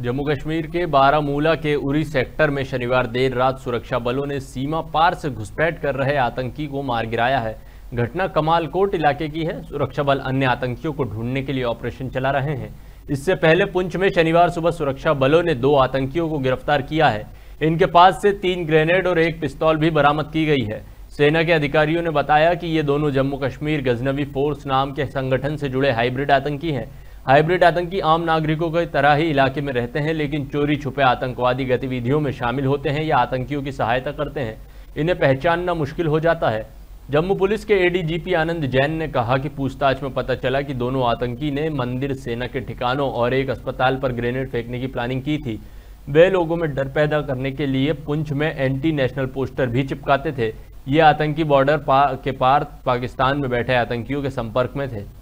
जम्मू कश्मीर के बारामूला के उरी सेक्टर में शनिवार देर रात सुरक्षा बलों ने सीमा पार से घुसपैठ कर रहे आतंकी को मार गिराया है घटना कमालकोट इलाके की है सुरक्षा बल अन्य आतंकियों को ढूंढने के लिए ऑपरेशन चला रहे हैं इससे पहले पुंछ में शनिवार सुबह सुरक्षा बलों ने दो आतंकियों को गिरफ्तार किया है इनके पास से तीन ग्रेनेड और एक पिस्तौल भी बरामद की गई है सेना के अधिकारियों ने बताया कि ये दोनों जम्मू कश्मीर गजनवी फोर्स नाम के संगठन से जुड़े हाइब्रिड आतंकी हैं हाइब्रिड आतंकी आम नागरिकों की तरह ही इलाके में रहते हैं लेकिन चोरी छुपे आतंकवादी गतिविधियों में शामिल होते हैं या आतंकियों की सहायता करते हैं इन्हें पहचानना मुश्किल हो जाता है जम्मू पुलिस के एडीजीपी आनंद जैन ने कहा कि पूछताछ में पता चला कि दोनों आतंकी ने मंदिर सेना के ठिकानों और एक अस्पताल पर ग्रेनेड फेंकने की प्लानिंग की थी वे लोगों में डर पैदा करने के लिए पुंछ में एंटी नेशनल पोस्टर भी चिपकाते थे ये आतंकी बॉर्डर पा, के पार पाकिस्तान में बैठे आतंकियों के संपर्क में थे